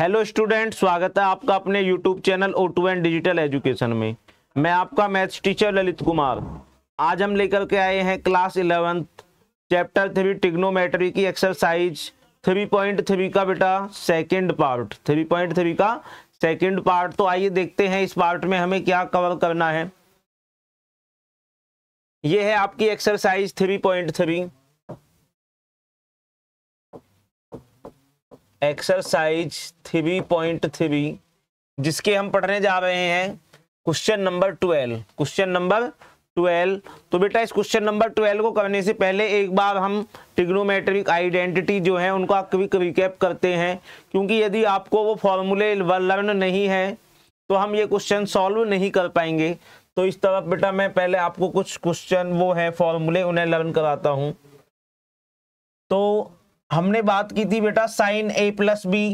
hello student स्वागत है आपका अपने YouTube channel O two and digital education में मैं आपका मैथ्स टीचर ललित कुमार आज हम लेकर के आए हैं class eleventh chapter three trigonometry की एक्सरसाइज थ्री पॉइंट थ्री का बेटा second part three point three का सेकंड पार्ट तो आइए देखते हैं इस पार्ट में हमें क्या कवर करना है ये है आपकी exercise three point three exercise three point three जिसके हम पढ़ने जा रहे हैं question number twelve question number twelve तो बेटा इस क्वेश्चन नंबर ट्वेल्व को करने से पहले एक बार हम टिग्नोमेट्रिक आइडेंटिटी जो है उनका क्विक रिकैप करते हैं क्योंकि यदि आपको वो फॉर्मूले लर्न नहीं है तो हम ये क्वेश्चन सॉल्व नहीं कर पाएंगे तो इस तरफ बेटा मैं पहले आपको कुछ क्वेश्चन वो है फॉर्मूले उन्हें लर्न कराता हूँ तो हमने बात की थी बेटा साइन ए प्लस बी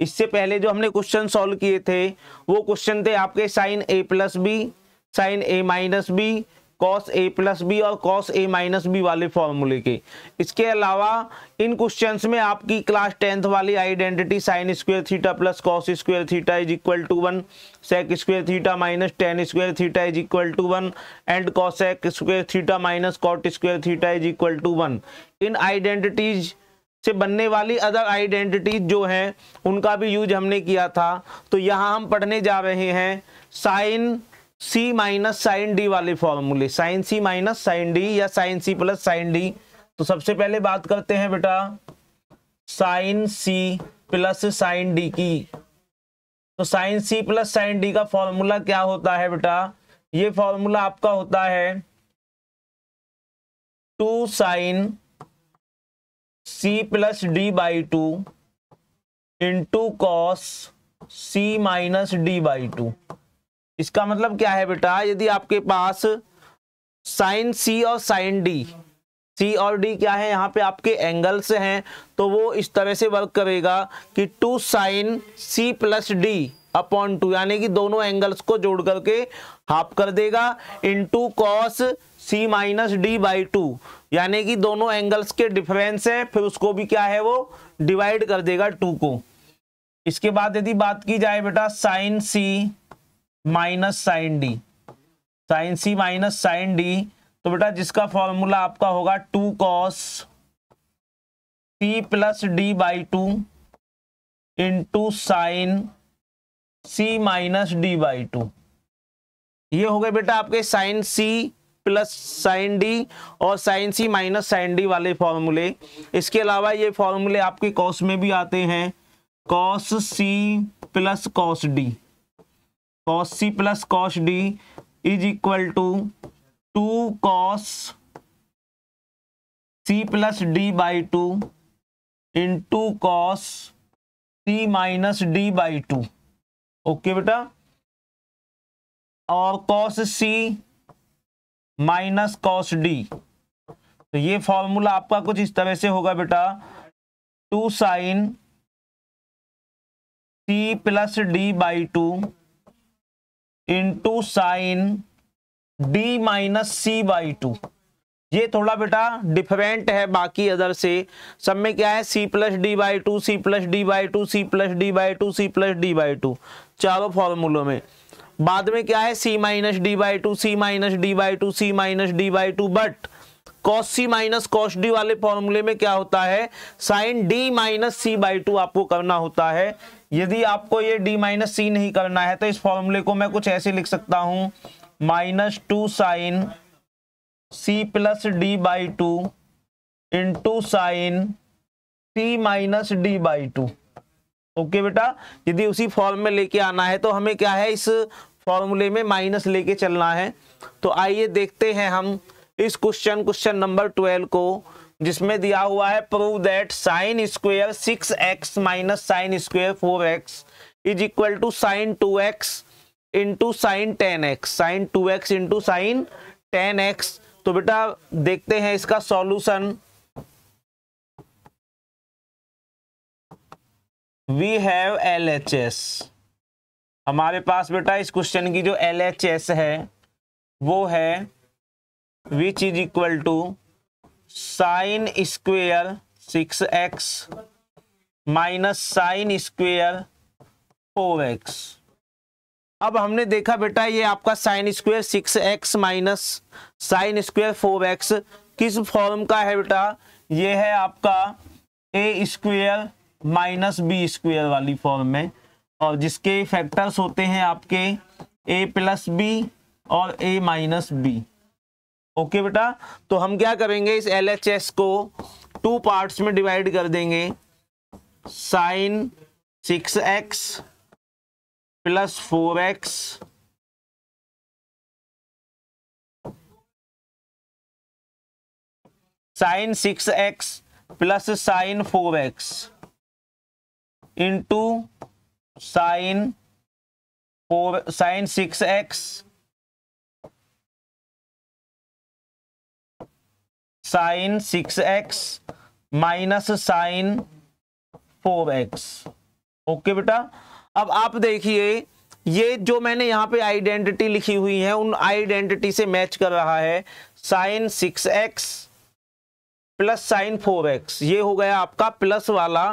इससे पहले जो हमने क्वेश्चन सॉल्व किए थे वो क्वेश्चन थे आपके sine A plus B sine A minus B cos A plus B और कॉस ए माइनस बी वाले फॉर्मूले के इसके अलावा इन क्वेश्चंस में आपकी क्लास टेंथ वाली identity sine square theta plus cos square theta is equal to one sec square theta minus tan square theta is equal to one and cos cosec square theta minus cot square theta is equal to one in identities से बनने वाली other identities जो हैं उनका भी use हमने किया था तो यहाँ हम पढ़ने जा रहे हैं sine C minus sine D वाले फॉर्मूले sine C minus sine D या sine C plus sine D तो सबसे पहले बात करते हैं बेटा sine C plus sine D की तो sine C plus sine D का फॉर्मूला क्या होता है बेटा ये फॉर्मूला आपका होता है two sine C plus D by two into cos C minus D by two इसका मतलब क्या है बेटा यदि आपके पास साइन सी और साइन डी सी और डी क्या है यहाँ पे आपके एंगल्स हैं तो वो इस तरह से वर्क करेगा कि two sine C plus D upon two यानी कि दोनों एंगल्स को जोड़ करके हाफ कर देगा into cos C minus D by two यानी कि दोनों एंगल्स के डिफरेंस है फिर उसको भी क्या है वो डिवाइड कर देगा टू को इसके बाद यदि बात की जाए बेटा sine C minus sine D sine C minus sine D तो बेटा जिसका फॉर्मूला आपका होगा two cos C plus D by two into sine C minus D by two ये हो गए बेटा आपके sine C plus sine D और sine C minus sine D वाले फॉर्मूले इसके अलावा ये फॉर्मूले आपके कॉस में भी आते हैं cos C plus cos D cos C plus cos D is equal to two cos C plus D by two in to cos C minus D by two okay बेटा और cos C minus cos D तो ये formula आपका कुछ इस तरह से होगा बेटा two sine C plus D by two into sine D minus C by two ये थोड़ा बेटा डिफरेंट है बाकी अदर से सब में क्या है C plus D by two C plus D by two C plus D by two C plus D by two चारों फॉर्मूलों में बाद में क्या है C minus D by two C minus D by two C minus D by two but cos C minus cos D वाले फॉर्मूले में क्या होता है sine D minus C by two आपको करना होता है यदि आपको ये डी माइनस सी नहीं करना है तो इस फॉर्मूले को मैं कुछ ऐसे लिख सकता हूं minus two sine C plus D by two into sine C minus D by two okay बेटा यदि उसी फॉर्म में लेके आना है तो हमें क्या है इस फॉर्मूले में माइनस लेके चलना है तो आइए देखते हैं हम इस क्वेश्चन क्वेश्चन नंबर ट्वेल्व को जिसमें दिया हुआ है prove that sine square six x minus sine square four x is equal to sine two x into sine ten x sine two x into sine ten x तो बेटा देखते हैं इसका सॉल्यूशन एल एच एस हमारे पास बेटा इस question की जो एल एच एस है वो है which is equal to sine square six x minus sine square four x अब हमने देखा बेटा ये आपका sine square six x minus sine square four x किस फॉर्म का है बेटा ये है आपका ए स्क्वेयर माइनस बी स्क्वेयर वाली फॉर्म में और जिसके फैक्टर्स होते हैं आपके ए प्लस बी और ए माइनस बी ओके बेटा तो हम क्या करेंगे इस एल एच एस को टू पार्ट्स में डिवाइड कर देंगे sine six x plus four x sine six x plus sine four x into sine four sine six x sine six x minus sine four x okay बेटा अब आप देखिए ये जो मैंने यहां पे आइडेंटिटी लिखी हुई है उन आइडेंटिटी से मैच कर रहा है sine six x plus sine four x ये हो गया आपका प्लस वाला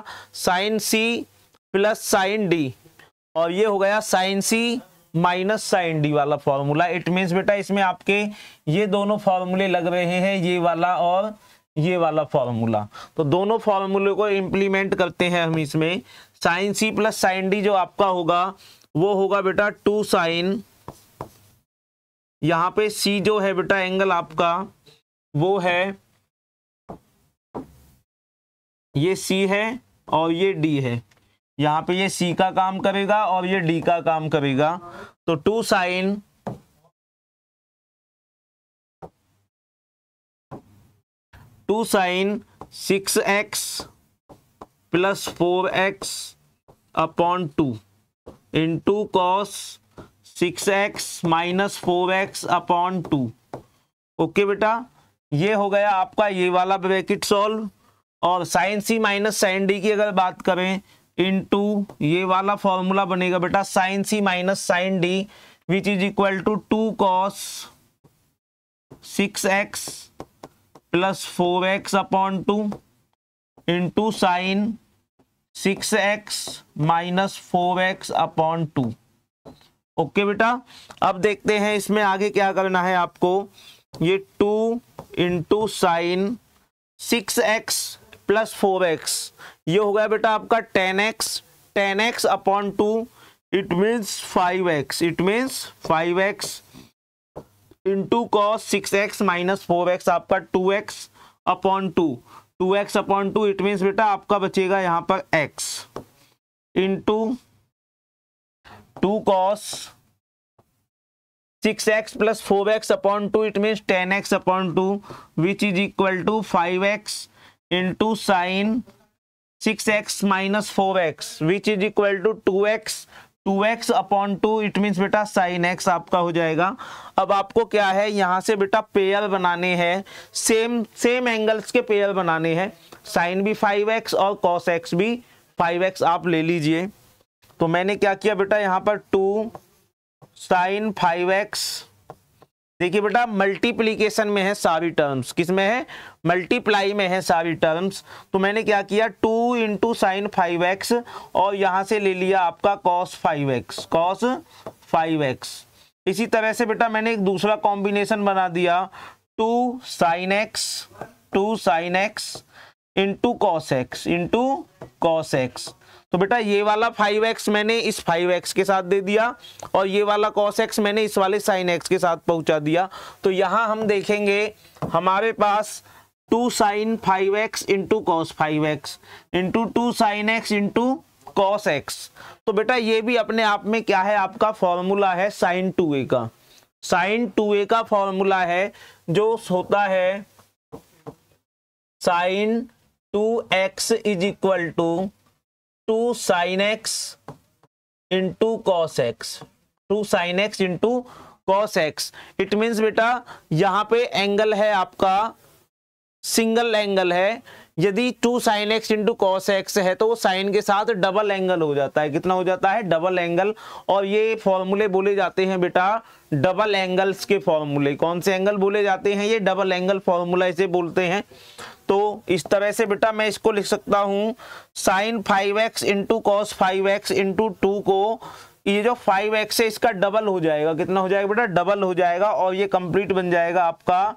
sine C plus sine D और ये हो गया sine C minus sine D वाला फॉर्मूला इट मीन बेटा इसमें आपके ये दोनों फॉर्मूले लग रहे हैं ये वाला और ये वाला फॉर्मूला तो दोनों फॉर्मूले को इम्प्लीमेंट करते हैं हम इसमें sine C plus sine D जो आपका होगा वो होगा बेटा टू साइन यहां पे सी जो है बेटा एंगल आपका वो है ये सी है और ये डी है यहाँ पे ये सी का काम करेगा और ये डी का काम करेगा तो two sine two sine six x plus four x upon two in to cos six x minus four x upon two okay बेटा ये हो गया आपका ये वाला ब्रैकेट सॉल्व और sine C minus sine D की अगर बात करें इंटू ये वाला फॉर्मूला बनेगा बेटा sine C minus sine D which is equal to two cos six x plus four x upon two into sine six x minus four x upon two okay बेटा अब देखते हैं इसमें आगे क्या करना है आपको ये two into sine six x plus four x ये हो गया बेटा आपका ten x ten x upon two it means five x it means five x into cos six x minus four x आपका two x upon two two x upon two it means बेटा आपका बचेगा यहाँ पर x into two cos six x plus four x upon two it means ten x upon to which is equal to five x into sine six x minus four x which is equal to two x two x upon two it mean बेटा sine x आपका हो जाएगा अब आपको क्या है यहाँ से बेटा पेयर बनाने हैं सेम सेम एंगल्स के पेयर बनाने हैं साइन भी फाइव एक्स और कॉस एक्स भी फाइव एक्स आप ले लीजिए तो मैंने क्या किया बेटा यहाँ पर टू साइन फाइव एक्स देखिए बेटा मल्टीप्लीकेशन में है सारी टर्म्स किस में है मल्टीप्लाई में है सारी टर्म्स तो मैंने क्या किया two into sine five x और यहाँ से ले लिया आपका cos five x cos five x इसी तरह से बेटा मैंने एक दूसरा कॉम्बिनेशन बना दिया two sine x two sine x into cos x into cos x तो बेटा ये वाला फाइव एक्स मैंने इस फाइव एक्स के साथ दे दिया और ये वाला कॉस एक्स मैंने इस वाले साइन एक्स के साथ पहुंचा दिया तो यहां हम देखेंगे हमारे पास two sine five x into cos five x into two sine x into cos x तो बेटा ये भी अपने आप में क्या है आपका फॉर्मूला है साइन टू ए का साइन टू ए का फॉर्मूला है जो होता है sine two x is equal to two sine x into cos x two sine x into cos x it means बेटा यहां पे एंगल है आपका सिंगल एंगल है यदि two sine x into cos x है तो वो साइन के साथ डबल एंगल हो जाता है कितना हो जाता है डबल एंगल और ये फॉर्मूले बोले जाते हैं बेटा डबल एंगल्स के फॉर्मूले कौन से एंगल बोले जाते हैं ये डबल एंगल फॉर्मूला इसे बोलते हैं तो इस तरह से बेटा मैं इसको लिख सकता हूँ sine five x into cos five x into two को ये जो फाइव एक्स है इसका डबल हो जाएगा कितना हो जाएगा बेटा डबल हो जाएगा और ये कंप्लीट बन जाएगा आपका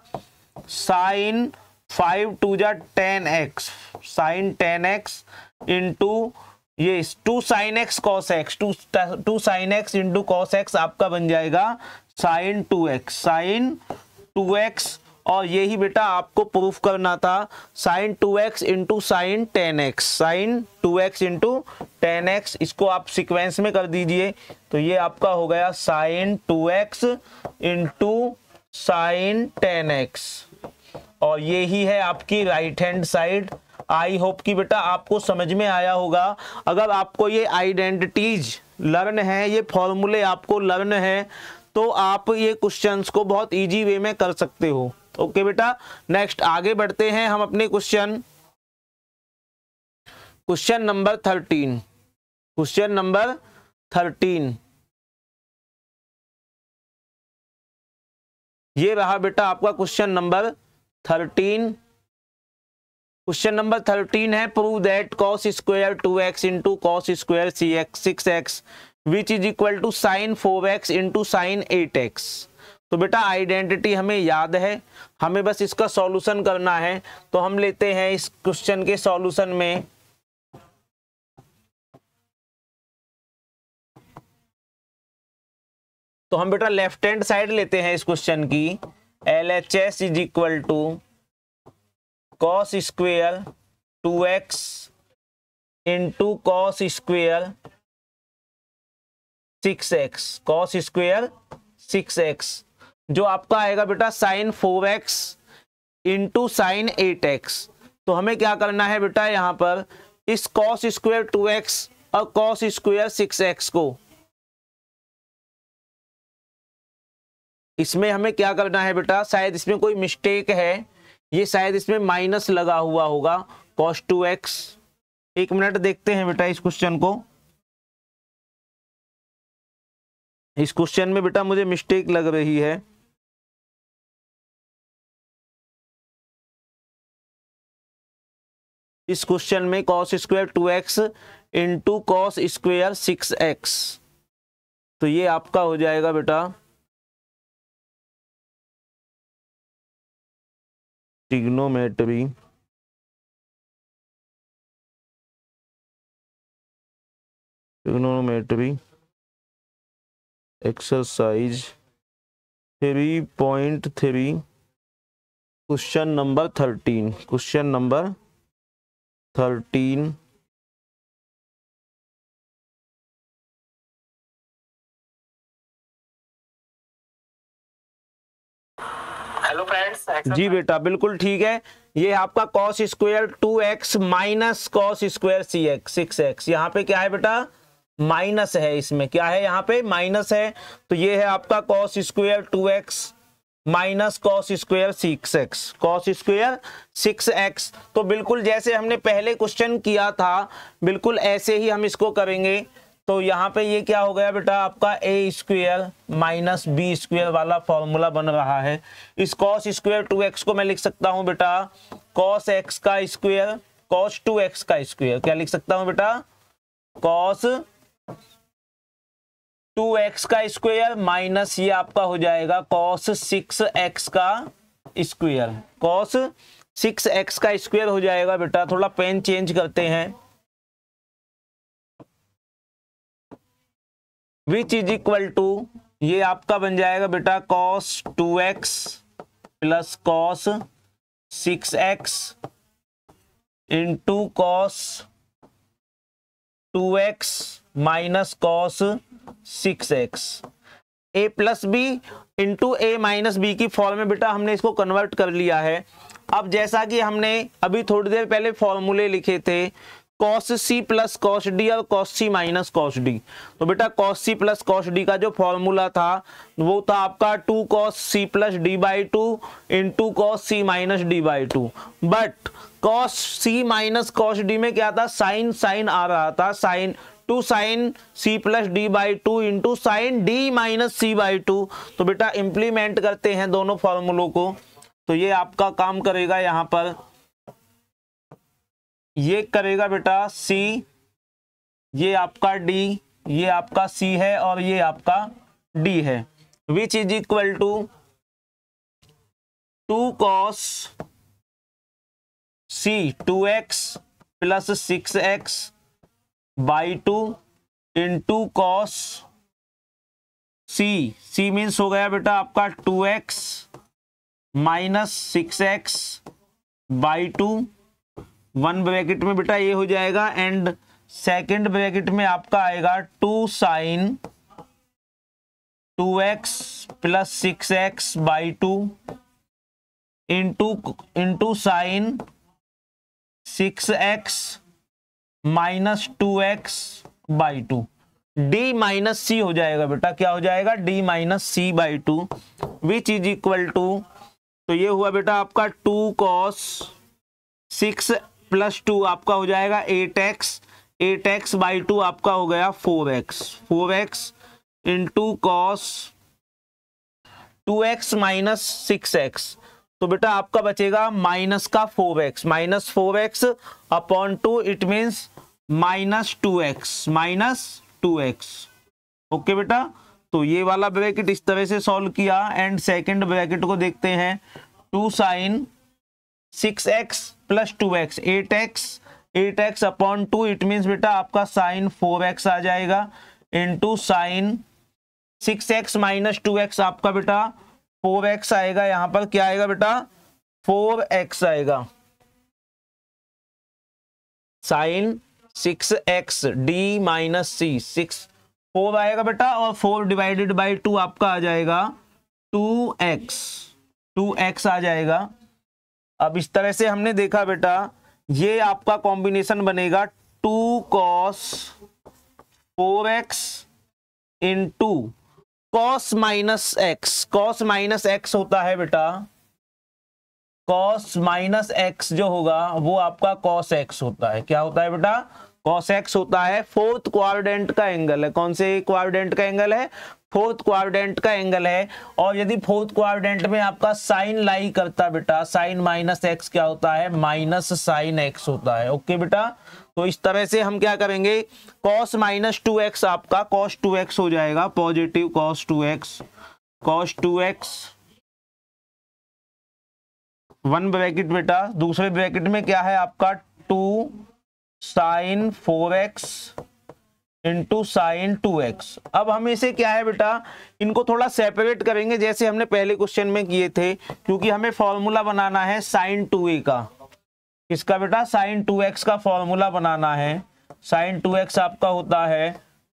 साइन फाइव टू जा tan x sine ten x into ये two sine x cos x two two sine x into cos x आपका बन जाएगा sine two x sine two x और यही बेटा आपको प्रूफ करना था sine two x into sine ten x sine two x into tan x इसको आप सिक्वेंस में कर दीजिए तो ये आपका हो गया sine two x into sine ten x और ये ही है आपकी right hand side I hope कि बेटा आपको समझ में आया होगा अगर आपको ये आइडेंटिटीज लर्न है ये फॉर्मूले आपको लर्न है तो आप ये क्वेश्चंस को बहुत इजी वे में कर सकते हो ओके okay बेटा नेक्स्ट आगे बढ़ते हैं हम अपने question question number thirteen question number thirteen ये रहा बेटा आपका question number thirteen question number thirteen है prove that cos square two x into cos square C x six x which is equal to sine four x into sine eight x तो बेटा identity हमें याद है हमें बस इसका solution करना है तो हम लेते हैं इस क्वेश्चन के सॉल्यूशन में तो हम बेटा लेफ्ट हैंड साइड लेते हैं इस क्वेश्चन की L H S is equal to cos square two x into cos square six x cos square six x जो आपका आएगा बेटा sine four x into sine eight x तो हमें क्या करना है बेटा यहाँ पर इस कॉस स्क्वेयर टू एक्स और कॉस स्क्वेयर सिक्स एक्स को इसमें हमें क्या करना है बेटा शायद इसमें कोई मिस्टेक है ये शायद इसमें माइनस लगा हुआ होगा कॉस टू एक्स एक मिनट देखते हैं बेटा इस क्वेश्चन को इस क्वेश्चन में बेटा मुझे मिस्टेक लग रही है इस क्वेश्चन में cos square two x into cos square six x तो ये आपका हो जाएगा बेटा trigonometry trigonometry exercise three point three question number thirteen question number thirteen जी बेटा बिल्कुल ठीक है ये आपका cos square two x minus cos square C x six x यहाँ पे क्या है बेटा माइनस है इसमें क्या है यहाँ पे माइनस है तो ये है आपका cos square two x minus cos square six x cos square six x तो बिल्कुल जैसे हमने पहले क्वेश्चन किया था बिल्कुल ऐसे ही हम इसको करेंगे तो यहाँ पे ये क्या हो गया बेटा आपका ए स्क्वेयर माइनस बी स्क्वेयर वाला फॉर्मूला बन रहा है इस कॉस स्क्वेयर टू एक्स को मैं लिख सकता हूँ बेटा कॉस एक्स का स्क्वेयर कॉस टू एक्स का स्क्वेयर क्या लिख सकता हूँ बेटा कॉस टू एक्स का स्क्वेयर माइनस ये आपका हो जाएगा कॉस सिक्स एक्स का स्क्वेयर कॉस सिक्स एक्स का स्क्वेयर हो जाएगा बेटा थोड़ा पेन चेंज करते हैं विच इज इक्वल टू ये आपका बन जाएगा बेटा cos two x plus cos six x into cos two x minus cos six x a plus b into a minus b की फॉर्म में बेटा हमने इसको कन्वर्ट कर लिया है अब जैसा कि हमने अभी थोड़ी देर पहले फॉर्मूले लिखे थे cos C plus cos D और cos C minus cos D तो बेटा cos C plus cos D का जो फॉर्मूला था वो था आपका two cos C plus D by two into cos C minus D by two but cos C minus cos D में क्या था साइन साइन आ रहा था sine two sine C plus D by two into sine D minus C by two तो बेटा implement करते हैं दोनों फॉर्मूलों को तो ये आपका काम करेगा यहाँ पर ये करेगा बेटा सी ये आपका डी ये आपका सी है और ये आपका डी है which is equal to two cos C two x plus six x by two into cos C C means हो गया बेटा आपका two x minus six x by two one bracket में बेटा ये हो जाएगा एंड सेकंड ब्रैकेट में आपका आएगा two sine two x plus six x by two into into sine six x minus two x by two D minus C हो जाएगा बेटा क्या हो जाएगा D minus C by two which is equal to तो ये हुआ बेटा आपका two cos six plus two आपका हो जाएगा eight x eight x by two आपका हो गया four x four x into cos two x minus six x तो बेटा आपका बचेगा माइनस का four x minus four x upon two it means minus two x minus two x okay बेटा तो ये वाला ब्रैकेट इस तरह से सॉल्व किया एंड सेकंड ब्रैकेट को देखते हैं two sine six x plus two x eight x eight x upon two it mean बेटा आपका साइन फोर एक्स आ जाएगा into sine six x minus two x आपका बेटा फोर एक्स आएगा यहां पर क्या आएगा बेटा फोर एक्स आएगा sine six x D minus C six four आएगा बेटा और फोर डिवाइडेड बाई टू आपका आ जाएगा टू एक्स टू एक्स आ जाएगा अब इस तरह से हमने देखा बेटा ये आपका कॉम्बिनेशन बनेगा two cos four x in to cos minus x cos minus x होता है बेटा कॉस माइनस एक्स जो होगा वो आपका कॉस एक्स होता है क्या होता है बेटा कॉस एक्स होता है फोर्थ क्वाड्रेंट का एंगल है कौन से क्वाड्रेंट का एंगल है फोर्थ क्वाड्रेंट का एंगल है और यदि फोर्थ क्वाड्रेंट में आपका साइन लाई करता बेटा साइन माइनस एक्स क्या होता है माइनस साइन एक्स होता है ओके बेटा तो इस तरह से हम क्या करेंगे कॉस माइनस टू एक्स आपका कॉस टू एक्स हो जाएगा positive cos two x cos two x one bracket बेटा दूसरे ब्रैकेट में क्या है आपका two sine four x into sine two x अब हम इसे क्या है बेटा इनको थोड़ा सेपरेट करेंगे जैसे हमने पहले क्वेश्चन में किए थे क्योंकि हमें फॉर्मूला बनाना है साइन टू ए का किसका बेटा साइन टू एक्स का फॉर्मूला बनाना है साइन टू एक्स आपका होता है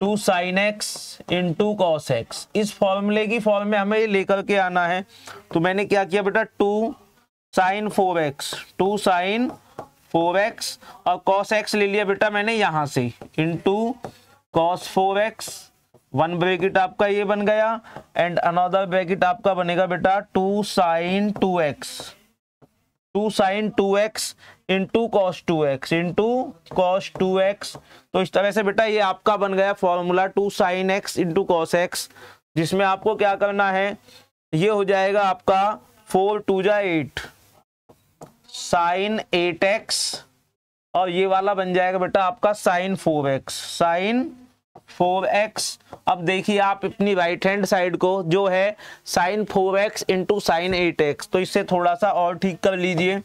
two sine x into cos x इस फॉर्मूले की फॉर्म में हमें ये लेकर के आना है तो मैंने क्या किया बेटा two sine four x two sine four x और कॉस एक्स ले लिया बेटा मैंने यहां से into cos four x one bracket आपका ये बन गया एंड अनदर ब्रैकेट आपका बनेगा बेटा two sine two x two sine two x into cos two x into cos two x तो इस तरह से बेटा ये आपका बन गया formula two sine x into cos x जिसमें आपको क्या करना है ये हो जाएगा आपका फोर टू जा एट साइन एट एक्स और ये वाला बन जाएगा बेटा आपका sine four x sine four x अब देखिए आप अपनी राइट हैंड साइड को जो है sine four x into sine eight x तो इससे थोड़ा सा और ठीक कर लीजिए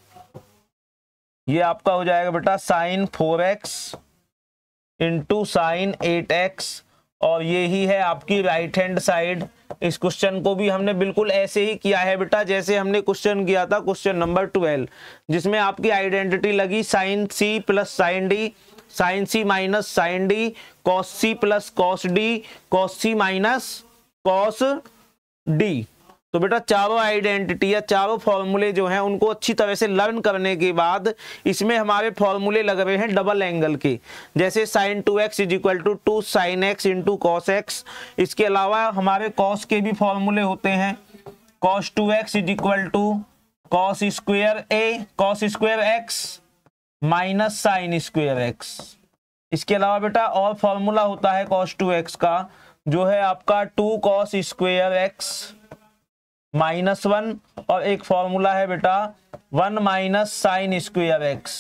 ये आपका हो जाएगा बेटा sine four x into sine eight x और ये ही है आपकी राइट हैंड साइड इस क्वेश्चन को भी हमने बिल्कुल ऐसे ही किया है बेटा जैसे हमने क्वेश्चन किया था क्वेश्चन नंबर ट्वेल्व जिसमें आपकी आइडेंटिटी लगी sine C plus sine D sine C minus sine D cos C plus cos D cos C minus cos D तो बेटा चारों आइडेंटिटी या चारों फॉर्मूले जो हैं उनको अच्छी तरह से लर्न करने के बाद इसमें हमारे फॉर्मूले लग रहे हैं डबल एंगल के जैसे sine two x is equal to two sine x into cos x इसके अलावा हमारे कॉस के भी फॉर्मूले होते हैं cos two x is equal to cos square a cos square x minus sine square x इसके अलावा बेटा और फॉर्मूला होता है कॉस टू एक्स का जो है आपका two cos square x minus one और एक फॉर्मूला है बेटा one minus sine square x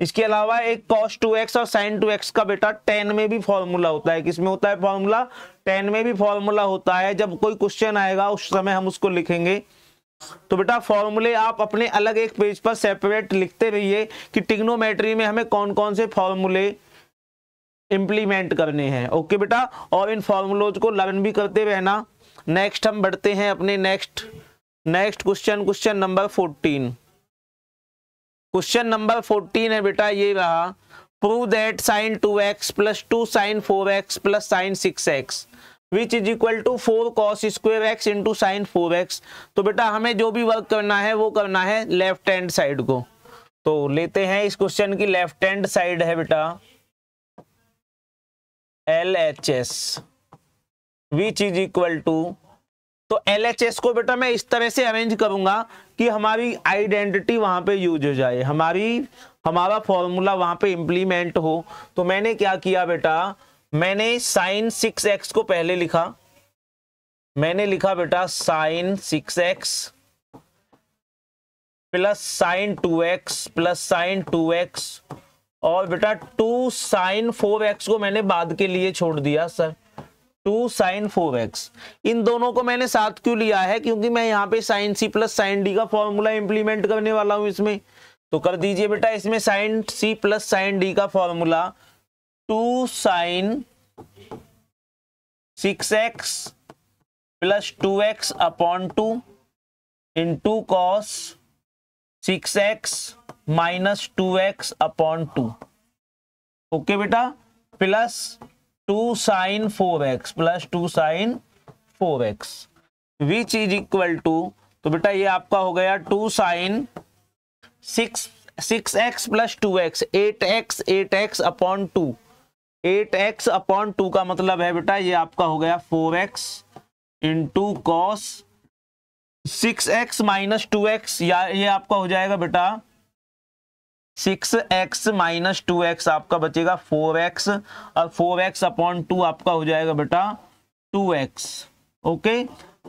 इसके अलावा एक कॉस टू एक्स और साइन टू एक्स का बेटा टेन में भी फॉर्मूला होता है किसमें होता है फॉर्मूला टेन में भी फॉर्मूला होता है जब कोई क्वेश्चन आएगा उस समय हम उसको लिखेंगे तो बेटा फॉर्मूले आप अपने अलग एक पेज पर सेपरेट लिखते रहिए कि टिग्नोमेट्री में हमें कौन कौन से फॉर्मूले इंप्लीमेंट करने हैं ओके बेटा और इन फॉर्मूलोज को लर्न भी करते रहना नेक्स्ट हम बढ़ते हैं अपने next next question question number fourteen question number fourteen है बेटा ये रहा prove that sine two x plus two sine four x plus sine six x which is equal to four cos square x into sine four x तो बेटा हमें जो भी work करना है वो करना है लेफ्ट हैंड साइड को तो लेते हैं इस क्वेश्चन की लेफ्ट हैंड साइड है बेटा L H S which is equal to तो एल एच एस को बेटा मैं इस तरह से अरेंज करूंगा कि हमारी आइडेंटिटी वहां पे यूज हो जाए हमारी हमारा फॉर्मूला वहां पे इम्प्लीमेंट हो तो मैंने क्या किया बेटा मैंने साइन सिक्स एक्स को पहले लिखा मैंने लिखा बेटा sine six x plus sine two x plus sine two x और बेटा टू साइन फोर एक्स को मैंने बाद के लिए छोड़ दिया sir two sine four x इन दोनों को मैंने साथ क्यों लिया है क्योंकि मैं यहाँ पे sine C plus sine D का फॉर्मूला इंप्लीमेंट करने वाला हूं इसमें तो कर दीजिए बेटा इसमें sine C plus sine D का formula two sine six x plus two x upon two in to cos six x minus two x upon two okay बेटा plus two sine four x plus two sine four x which is equal to तो बेटा ये आपका हो गया to sine six six x plus two x eight x eight x upon two eight x upon two का मतलब है बेटा ये आपका हो गया four x into cos six x minus two x या ये आपका हो जाएगा बेटा six x minus two x आपका बचेगा फोर एक्स और फोर एक्स अपॉन टू आपका हो जाएगा बेटा two x okay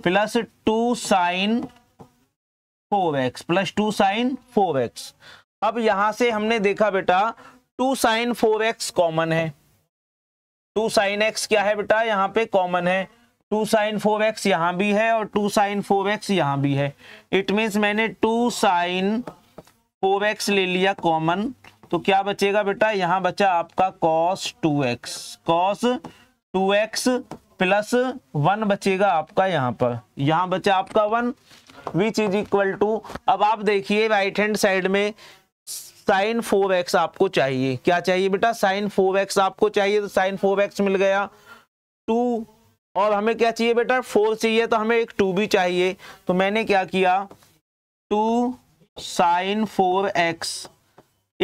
plus two sine four x plus two sine four x अब यहां से हमने देखा बेटा two sine four x common है टू साइन एक्स क्या है बेटा यहाँ पे कॉमन है टू साइन फोर एक्स यहाँ भी है और टू साइन फोर एक्स यहाँ भी है इट मीन मैंने टू साइन फोर एक्स ले लिया कॉमन तो क्या बचेगा बेटा यहाँ बचा आपका cos two x cos two x plus one बचेगा आपका यहाँ पर यहाँ बचा आपका one which is equal to अब आप देखिए राइट हैंड साइड में साइन फोर एक्स आपको चाहिए क्या चाहिए बेटा साइन फोर एक्स आपको चाहिए तो साइन फोर एक्स मिल गया टू और हमें क्या चाहिए बेटा फोर चाहिए तो हमें एक टू भी चाहिए तो मैंने क्या किया two sine four x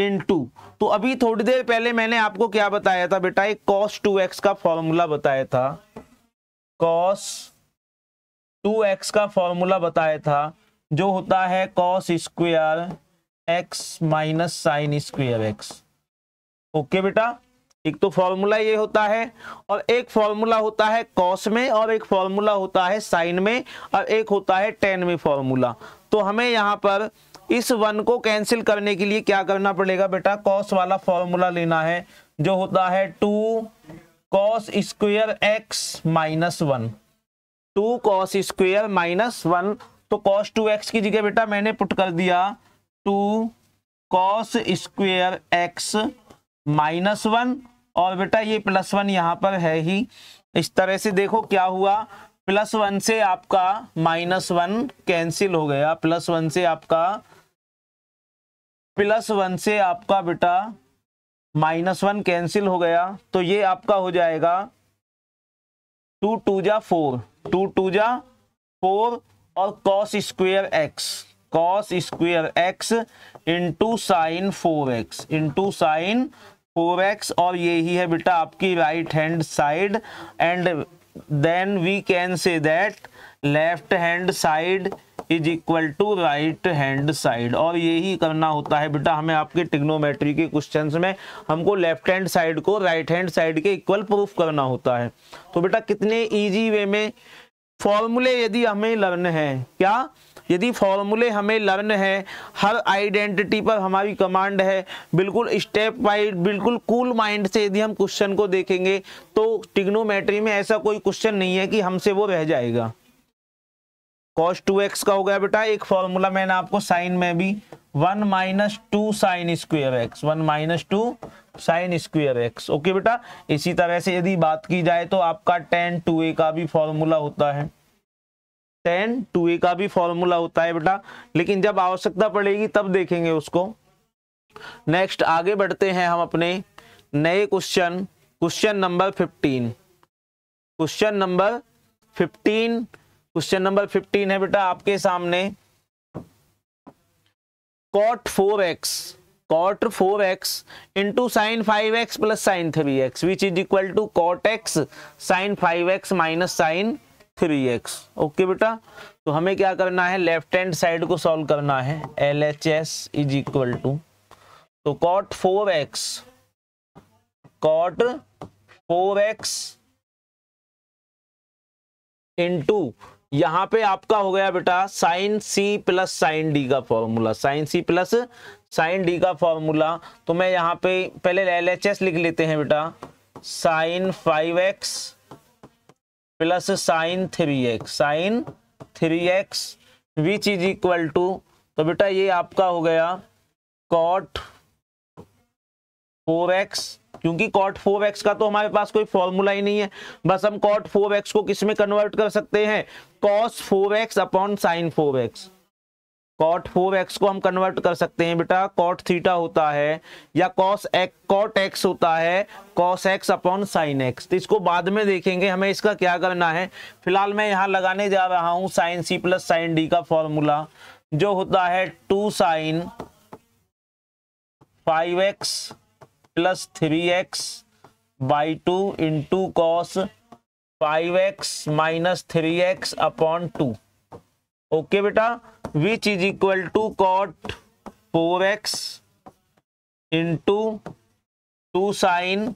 into तो अभी थोड़ी देर पहले मैंने आपको क्या बताया था बेटा एक कॉस टू एक्स का फॉर्मूला बताया था कॉस टू एक्स का फॉर्मूला बताया था जो होता है cos square x minus sine square x okay बेटा एक तो फॉर्मूला ये होता है और एक फॉर्मूला होता है कॉस में और एक फॉर्मूला होता है साइन में और एक होता है टेन में फॉर्मूला तो हमें यहाँ पर इस वन को कैंसिल करने के लिए क्या करना पड़ेगा बेटा कॉस वाला फॉर्मूला लेना है जो होता है two cos square x minus one two cos square minus one तो कॉस टू एक्स की जगह बेटा मैंने पुट कर दिया two cos square x minus one और बेटा ये प्लस वन यहाँ पर है ही इस तरह से देखो क्या हुआ प्लस वन से आपका माइनस वन कैंसिल हो गया प्लस वन से आपका प्लस वन से आपका बेटा माइनस वन कैंसिल हो गया तो ये आपका हो जाएगा टू टू जा फोर टू टू जा फोर और cos square x cos square x into sine four x into sine four x और यही है बेटा आपकी right hand side and then we can say that left hand side is equal to right hand side और यही करना होता है बेटा हमें आपके टिग्नोमेट्री के क्वेश्चन में हमको लेफ्ट हैंड साइड को राइट हैंड साइड के इक्वल प्रूफ करना होता है तो बेटा कितने ईजी वे में फॉर्मूले यदि हमें लर्न है क्या यदि फॉर्मूले हमें लर्न है हर आइडेंटिटी पर हमारी कमांड है बिल्कुल स्टेप वाइज बिल्कुल कूल माइंड से यदि हम क्वेश्चन को देखेंगे तो टिग्नोमेट्री में ऐसा कोई क्वेश्चन नहीं है कि हमसे वो रह जाएगा कॉस टू एक्स का हो गया बेटा एक फॉर्मूला मैंने आपको साइन में भी one minus two sine square x one minus two sine square x okay बेटा इसी तरह से यदि बात की जाए तो आपका टेन टू ए का भी फॉर्मूला होता है टेन टू ए का भी फॉर्मूला होता है बेटा लेकिन जब आवश्यकता पड़ेगी तब देखेंगे उसको नेक्स्ट आगे बढ़ते हैं हम अपने नए question question number fifteen question number fifteen question number fifteen है बेटा आपके सामने cot four x cot four x into sine five x plus sine three x which is equal to cot x sine five x minus sine three x okay बेटा तो हमें क्या करना है लेफ्ट हैंड साइड को solve करना है L H S is equal to तो cot four x cot four x into यहां पे आपका हो गया बेटा sine C plus sine D का formula sine C plus sine D का फॉर्मूला तो मैं यहाँ पे पहले एल एच एस लिख लेते हैं बेटा sine five x plus sine three x sine three x which is equal to तो बेटा ये आपका हो गया कॉट फोर एक्स क्योंकि कॉट फोर एक्स का तो हमारे पास कोई फॉर्मूला ही नहीं है बस हम कॉट फोर एक्स को किसमें कन्वर्ट कर सकते हैं cos four x upon sine four x cot four x को हम कन्वर्ट कर सकते हैं बेटा कॉट थीटा होता है या कॉस एक कॉट एक्स होता है cos x upon sine x तो इसको बाद में देखेंगे हमें इसका क्या करना है फिलहाल मैं यहाँ लगाने जा रहा हूँ sine C plus sine D का फॉर्मूला जो होता है two sine five x plus three x by two into cos five x minus three x upon two okay बेटा which is equal to cot four x into two sine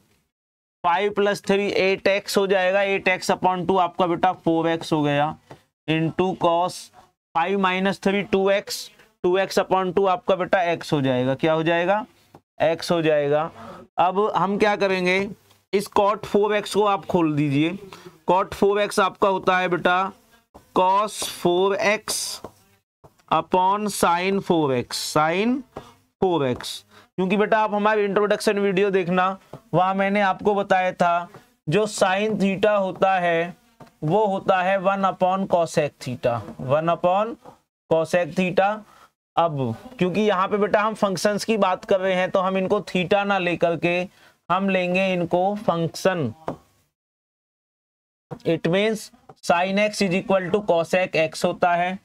five plus three eight x हो जाएगा eight x upon two आपका बेटा four x हो गया into cos five minus three two x two x upon two आपका बेटा x हो जाएगा क्या हो जाएगा एक्स हो जाएगा अब हम क्या करेंगे इस कॉट फोर एक्स को आप खोल दीजिए कॉट फोर एक्स आपका होता है बेटा cos four x upon sine four x sine four x क्योंकि बेटा आप हमारे इंट्रोडक्शन वीडियो देखना वहां मैंने आपको बताया था जो साइन थीटा होता है वो होता है one upon cosec theta one upon cosec theta अब क्योंकि यहाँ पे बेटा हम फंक्शंस की बात कर रहे हैं तो हम इनको थीटा ना लेकर के हम लेंगे इनको function it means sine x is equal to cosec x होता है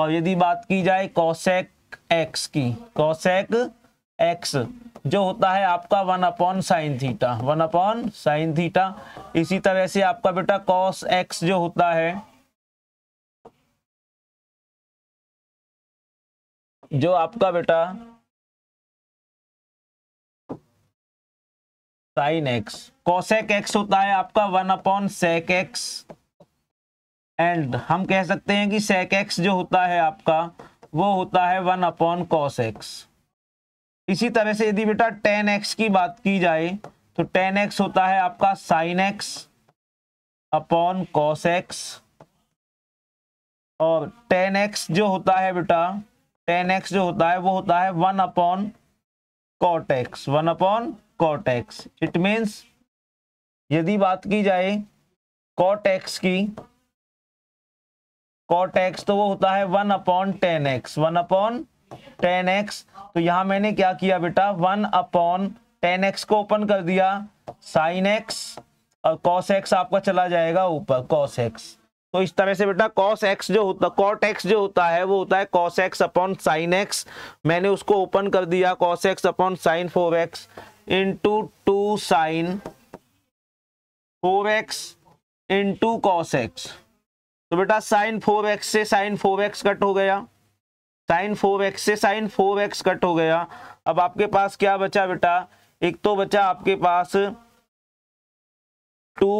और यदि बात की जाए कॉशेक एक्स की कॉशेक एक्स जो होता है आपका one upon sine theta one upon sine theta इसी तरह से आपका बेटा कॉस एक्स जो होता है जो आपका बेटा साइन एक्स कॉशेक एक्स होता है आपका one upon sec x and हम कह सकते हैं कि सेक एक्स जो होता है आपका वो होता है वन अपॉन कॉस एक्स इसी तरह से यदि बेटा टेन एक्स की बात की जाए तो टेन एक्स होता है आपका sine x upon cos x और टेन एक्स जो होता है बेटा टेन एक्स जो होता है वो होता है one upon cot x one upon cot x it means यदि बात की जाए कॉट एक्स की कॉट एक्स तो वो होता है one upon tan x one upon tan x तो यहां मैंने क्या किया बेटा वन अपॉन टेन एक्स को ओपन कर दिया साइन एक्स और कॉस एक्स आपका चला जाएगा ऊपर कॉस एक्स तो इस तरह से बेटा कॉस एक्स जो होता कॉट एक्स जो होता है वो होता है cos x upon sine x मैंने उसको ओपन कर दिया cos x upon sine four x into two sine four x into cos x तो बेटा साइन फोर एक्स से साइन फोर एक्स कट हो गया साइन फोर एक्स से साइन फोर एक्स कट हो गया अब आपके पास क्या बचा बेटा एक तो बचा आपके पास टू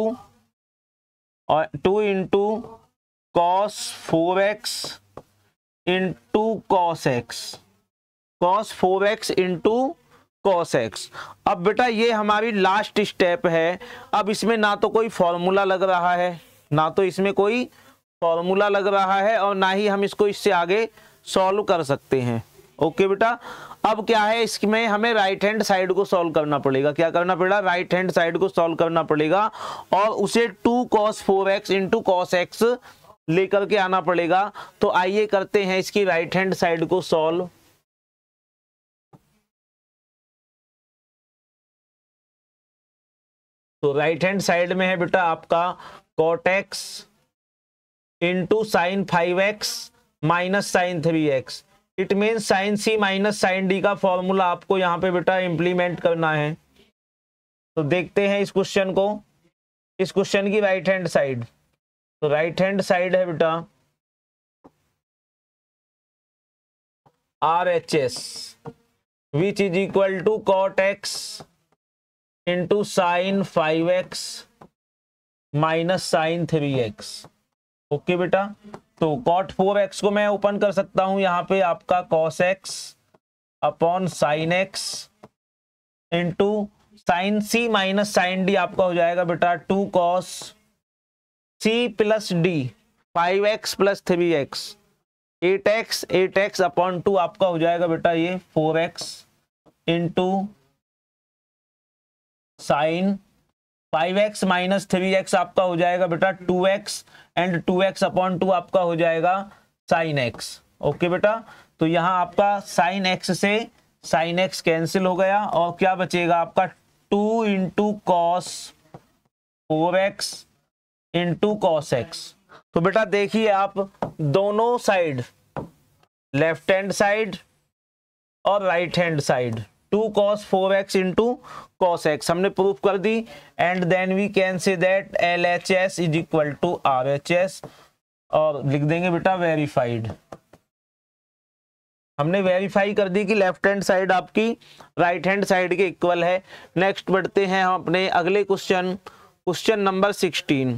और two into cos four x into cos x cos four x into cos x अब बेटा ये हमारी लास्ट स्टेप है अब इसमें ना तो कोई फॉर्मूला लग रहा है ना तो इसमें कोई फॉर्मूला लग रहा है और ना ही हम इसको इससे आगे सॉल्व कर सकते हैं ओके बेटा अब क्या है इसमें हमें राइट हैंड साइड को सॉल्व करना पड़ेगा क्या करना पड़ेगा राइट हैंड साइड को सॉल्व करना पड़ेगा और उसे two cos four x into cos x लेकर के आना पड़ेगा तो आइए करते हैं इसकी राइट हैंड साइड को सॉल्व तो राइट हैंड साइड में है बेटा आपका cot x into sine five x minus sine three x it mean sine C minus sine D का फॉर्मूला आपको यहाँ पे बेटा इंप्लीमेंट करना है तो देखते हैं इस क्वेश्चन को इस क्वेश्चन की राइट हैंड साइड तो राइट हैंड साइड है बेटा R H S which is equal to cot x into sine five x minus sine three x okay बेटा तो कॉट फोर एक्स को मैं ओपन कर सकता हूं यहाँ पे आपका cos x upon sine x into sine C minus sine D आपका हो जाएगा बेटा two cos C plus D five x plus three x eight x eight x upon two आपका हो जाएगा बेटा ये four x into sine five x minus three x आपका हो जाएगा बेटा two x and two x upon two आपका हो जाएगा साइन एक्स ओके बेटा तो यहाँ आपका साइन एक्स से साइन एक्स कैंसिल हो गया और क्या बचेगा आपका two into cos four x into cos x तो बेटा देखिए आप दोनों साइड लेफ्ट हैंड साइड और right hand side two cos four x into cos x हमने प्रूफ कर दी and then we can say that L H S is equal to R H S और लिख देंगे बेटा वेरीफाइड हमने verify कर दी कि लेफ्ट हैंड साइड आपकी राइट हैंड साइड के इक्वल है नेक्स्ट बढ़ते हैं हम अपने अगले question question number sixteen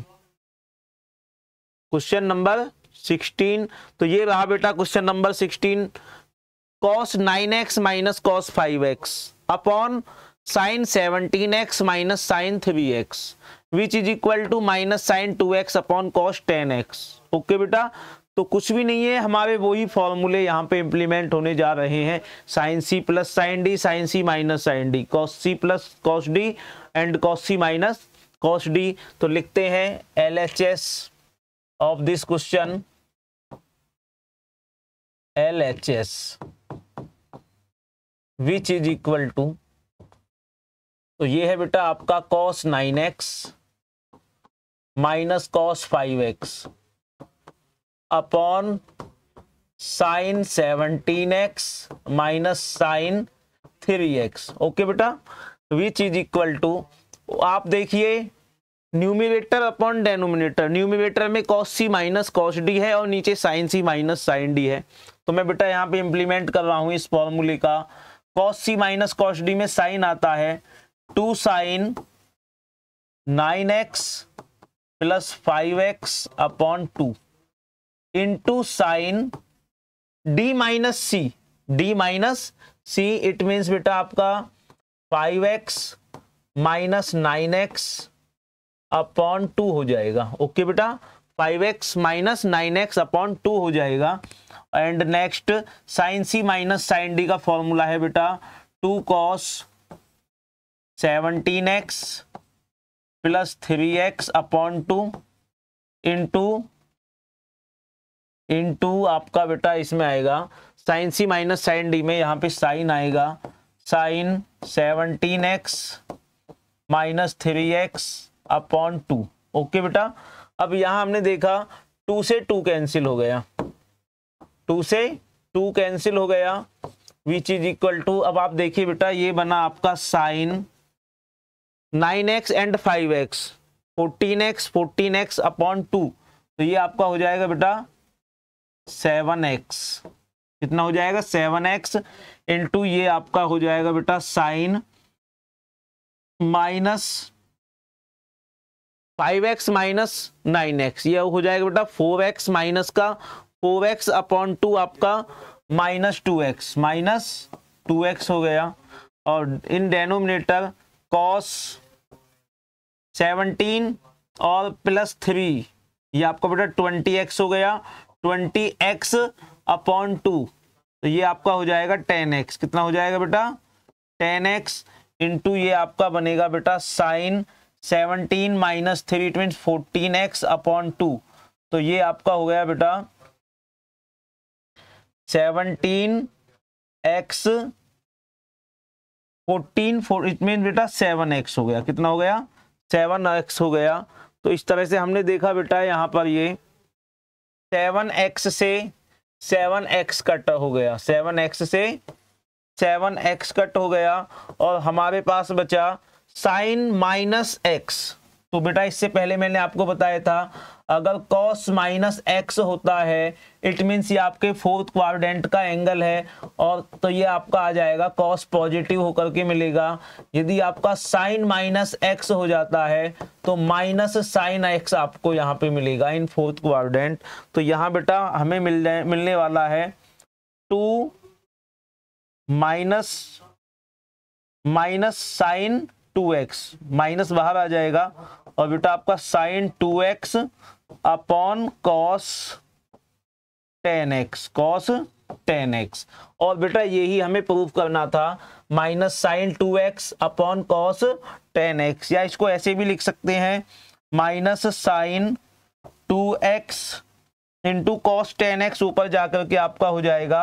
question number sixteen तो ये रहा बेटा question number sixteen cos nine x minus cos five x upon sine seventeen x minus sine three x which is equal to minus sine two x upon cos ten x okay बेटा तो कुछ भी नहीं है हमारे वही फॉर्मूले यहाँ पे इम्प्लीमेंट होने जा रहे हैं sine C plus sine D sine C minus sine D cos C plus cos D and cos C minus cos D तो लिखते हैं L H S of this question L H S which is equal to तो ये है बेटा आपका cos nine x minus cos five x upon sine seventeen x minus sine three x okay बेटा which is equal to आप देखिए numerator upon denominator numerator में cos C minus cos D है और नीचे sine C minus sine D है तो मैं बेटा यहाँ पे इंप्लीमेंट कर रहा हूँ इस फॉर्मूले का cos C minus cos D में साइन आता है two sine nine x plus five x upon two into sine D minus C D minus C it means बेटा आपका five x minus nine x upon two हो जाएगा okay बेटा five x minus nine x upon two हो जाएगा and next sine C minus sine D का formula है बेटा two cos seventeen x plus three x upon two into into आपका बेटा इसमें आएगा sine C minus sine D में यहाँ पे साइन आएगा sine seventeen x minus three x upon two okay बेटा अब यहां हमने देखा टू से टू कैंसिल हो गया टू से टू कैंसिल हो गया विच इज इक्वल टू अब आप देखिए बेटा ये बना आपका sine nine x and five x fourteen x fourteen x upon two तो ये आपका हो जाएगा बेटा सेवन एक्स कितना हो जाएगा सेवन एक्स इंटू ये आपका हो जाएगा बेटा sine minus five x minus nine x ये हो जाएगा बेटा फोर एक्स माइनस का फोर एक्स अपॉन टू आपका minus two x minus two x हो गया और इन डेनोमिनेटर कॉस सेवनटीन और प्लस थ्री ये आपका बेटा ट्वेंटी एक्स हो गया ट्वेंटी एक्स अपॉन टू तो ये आपका हो जाएगा टेन एक्स कितना हो जाएगा बेटा टेन एक्स इंटू ये आपका बनेगा बेटा sine seventeen minus three it mean fourteen x upon two तो ये आपका हो गया बेटा seventeen x fourteen four it mean बेटा सेवन एक्स हो गया कितना हो गया सेवन एक्स हो गया तो इस तरह से हमने देखा बेटा यहाँ पर ये सेवन एक्स से सेवन एक्स कट हो गया सेवन एक्स से सेवन एक्स कट हो गया और हमारे पास बचा साइन माइनस एक्स तो बेटा इससे पहले मैंने आपको बताया था अगर कॉस माइनस एक्स होता है इट मीन्स ये आपके फोर्थ क्वारडेंट का एंगल है और तो ये आपका आ जाएगा कॉस पॉजिटिव होकर के मिलेगा यदि आपका साइन माइनस एक्स हो जाता है तो माइनस साइन एक्स आपको यहाँ पे मिलेगा इन फोर्थ क्वारडेंट तो यहाँ बेटा हमें मिल जाए मिलने वाला है two minus minus sine two x minus बाहर आ जाएगा और बेटा आपका sine two x upon cos ten x cos ten x और बेटा यही हमें प्रूफ करना था minus sine two x upon cos ten x या इसको ऐसे भी लिख सकते हैं minus sine two x into cos ten x ऊपर जाकर के आपका हो जाएगा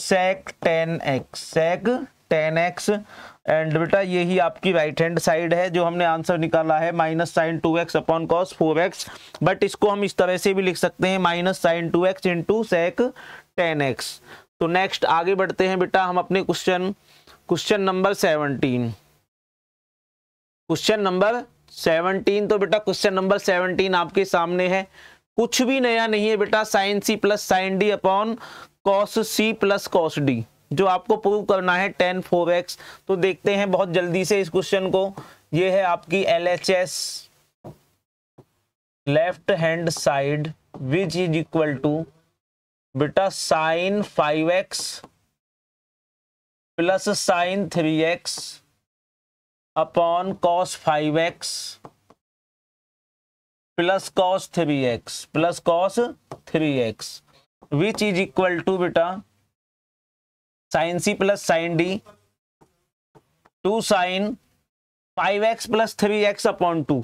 sec tan x sec tan x and बेटा यही आपकी राइट हैंड साइड है जो हमने आंसर निकाला है minus sine two x upon cos four x but इसको हम इस तरह से भी लिख सकते हैं minus sine two x into sec tan x तो नेक्स्ट आगे बढ़ते हैं बेटा हम अपने question question number seventeen question number seventeen तो बेटा क्वेश्चन नंबर सेवनटीन आपके सामने है कुछ भी नया नहीं है बेटा sine C plus sine D upon cos C plus cos D जो आपको प्रूव करना है टेन फोर एक्स तो देखते हैं बहुत जल्दी से इस क्वेश्चन को ये है आपकी L H S left hand side which is equal to बेटा sine five x plus sine three x upon cos five x plus cos three x plus cos three x which is equal to बेटा sine C plus sine D two sine five x plus three x upon two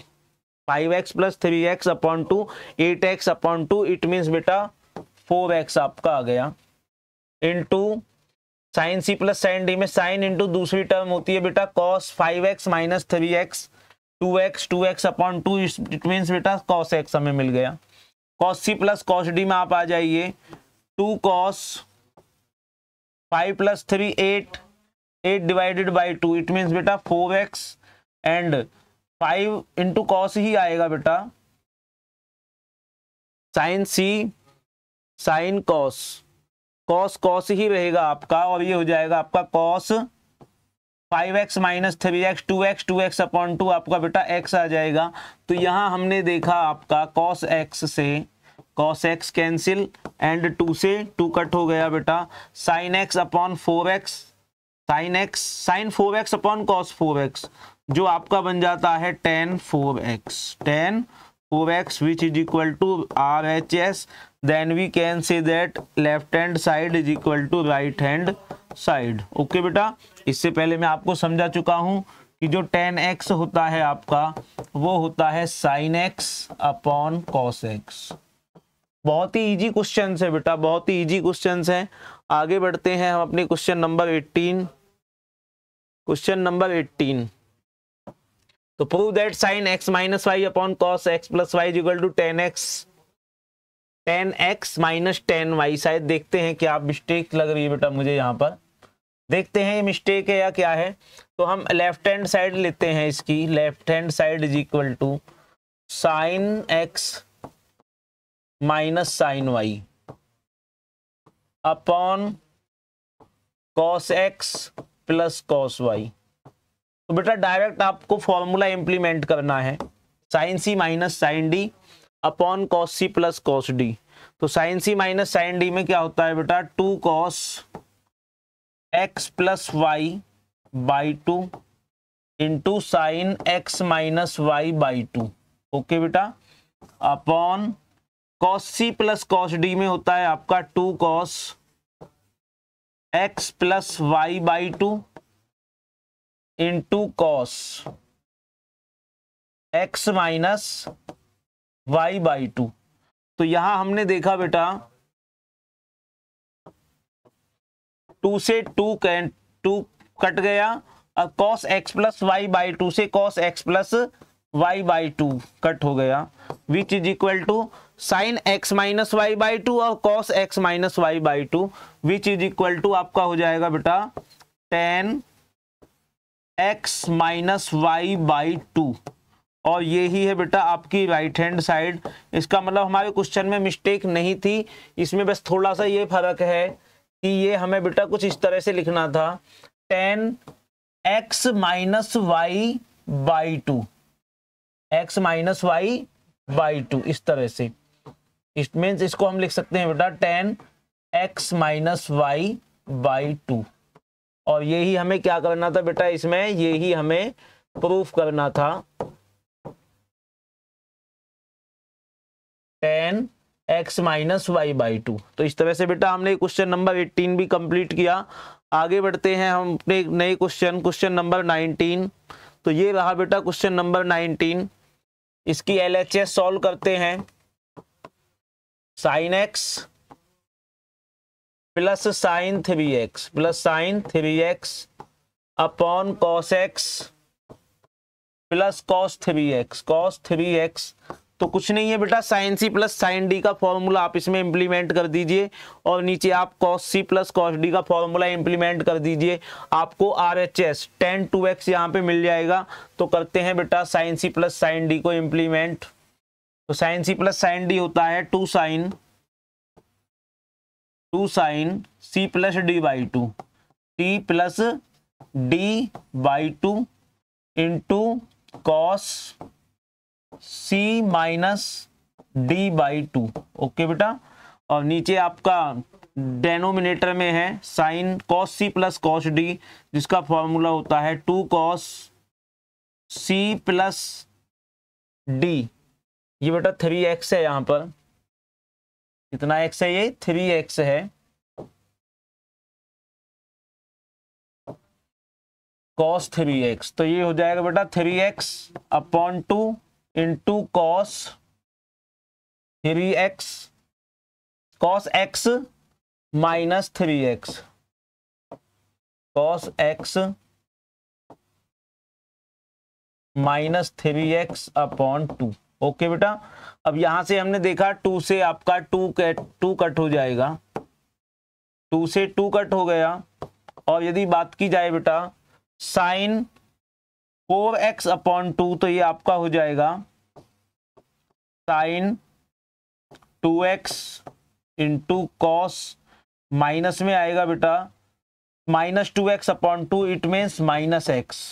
five x plus three x upon two eight x upon two it means बेटा four x आपका आ गया into sine C plus sine D में sine into दूसरी term होती है बेटा cos five x minus three x two x two x upon two it means बेटा cos x हमें मिल गया cos C plus cos D में आप आ जाइए two cos five plus three eight eight divided by two it means बेटा four x and five into cos ही आएगा बेटा sine C sine cos cos cos ही रहेगा आपका और ये हो जाएगा आपका cos five x minus three x two x two x upon two आपका बेटा एक्स आ जाएगा तो यहाँ हमने देखा आपका कॉस एक्स से cos x cancel and two से टू कट हो गया बेटा sine x upon four x sine x sine four x upon cos four x जो आपका बन जाता है tan four x tan four x which is equal to R H S then we can say that left hand side is equal to right hand side okay बेटा इससे पहले मैं आपको समझा चुका हूँ कि जो टेन एक्स होता है आपका वो होता है sine x upon cos x बहुत ही इजी क्वेश्चन है बेटा बहुत ही इजी क्वेश्चन है आगे बढ़ते हैं हम अपने question number eighteen question number eighteen तो prove that sine x minus y upon cos x plus y equal to tan x ten x minus tan y शायद देखते हैं क्या मिस्टेक लग रही है बेटा मुझे यहाँ पर देखते हैं ये मिस्टेक है या क्या है तो हम लेफ्ट हैंड साइड लेते हैं इसकी left hand side is equal to sine x minus sine y upon cos x plus cos y तो बेटा डायरेक्ट आपको फॉर्मूला इंप्लीमेंट करना है sine C minus sine D upon cos C plus cos D तो sine C minus sine D में क्या होता है बेटा two cos x plus y by two into sine x minus y by two okay बेटा upon cos C plus cos D में होता है आपका two cos x plus y by two in to cos x minus y by two तो यहां हमने देखा बेटा टू से टू टू कट गया अब cos x plus y by two से cos x plus y by two cut हो गया which is equal to sine x minus y by two और cos x minus y by two which is equal to आपका हो जाएगा बेटा tan x minus y by two और ये ही है बेटा आपकी राइट हैंड साइड इसका मतलब हमारे क्वेश्चन में मिस्टेक नहीं थी इसमें बस थोड़ा सा ये फर्क है कि ये हमें बेटा कुछ इस तरह से लिखना था tan x minus y by two x minus y by two इस तरह से इट मीन्स इसको हम लिख सकते हैं बेटा tan x minus y by two और यही हमें क्या करना था बेटा इसमें यही हमें प्रूफ करना था tan x minus y by two तो इस तरह से बेटा हमने क्वेश्चन नंबर एट्टीन भी कंप्लीट किया आगे बढ़ते हैं हम अपने नए क्वेश्चन क्वेश्चन नंबर नाइनटीन तो ये रहा बेटा क्वेश्चन नंबर नाइनटीन इसकी एल एच एस सॉल्व करते हैं sine x plus sine three x plus sine three x upon cos x plus cos three x cos three x तो कुछ नहीं है बेटा sine C plus sine D का formula आप इसमें इंप्लीमेंट कर दीजिए और नीचे आप cos C plus cos D का फॉर्मूला इंप्लीमेंट कर दीजिए आपको R H S tan two x यहाँ पे मिल जाएगा तो करते हैं बेटा sine C plus sine D को इम्प्लीमेंट तो sine C plus sine D होता है two sine two sine C plus D by two C plus D by two into cos C minus D by two okay बेटा और नीचे आपका denominator में है sine cos C plus cos D जिसका formula होता है two cos C plus D ये बेटा थ्री एक्स है यहां पर कितना एक्स है ये थ्री एक्स है कॉस थ्री एक्स तो ये हो जाएगा बेटा three x upon two into cos three x cos x minus three x cos x minus three x upon two okay बेटा अब यहां से हमने देखा टू से आपका टू कट टू कट हो जाएगा टू से टू कट हो गया और यदि बात की जाए बेटा sine four x upon two तो ये आपका हो जाएगा sine two x into cos minus में आएगा बेटा minus two x upon two it means minus x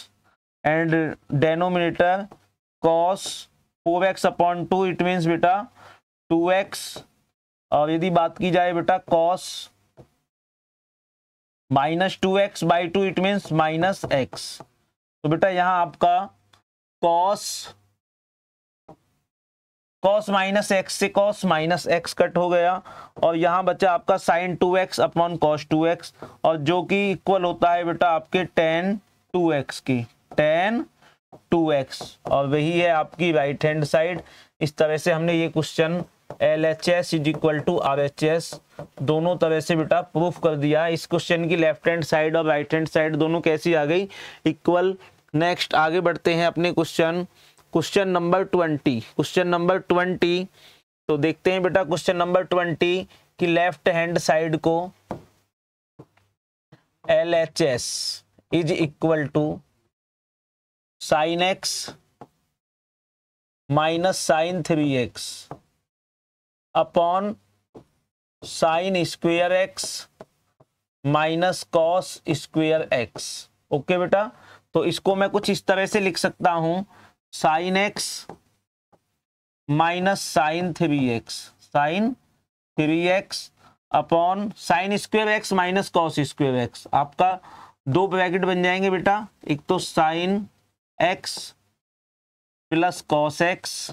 and denominator cos four x upon two it means बेटा टू एक्स और यदि बात की जाए बेटा cos minus two x by two it means minus x तो बेटा यहां आपका कॉस कॉस माइनस एक्स से कॉस माइनस एक्स कट हो गया और यहां बचा आपका sine two x upon cos two x और जो कि इक्वल होता है बेटा आपके टेन टू एक्स की टेन टू एक्स और वही है आपकी राइट हैंड साइड इस तरह से हमने ये question L H S is equal to R H S दोनों तरह से बेटा प्रूफ कर दिया इस क्वेश्चन की लेफ्ट हैंड साइड और राइट हैंड साइड दोनों कैसी आ गई इक्वल नेक्स्ट आगे बढ़ते हैं अपने question question number twenty question number twenty तो देखते हैं बेटा क्वेश्चन नंबर ट्वेंटी की लेफ्ट हैंड साइड को L H S is equal to sine x minus sine three x upon sine square x minus cos square x okay बेटा तो इसको मैं कुछ इस तरह से लिख सकता हूं sine x minus sine three x sine three x upon sine square x minus cos square x आपका दो ब्रैकेट बन जाएंगे बेटा एक तो sine x plus cos x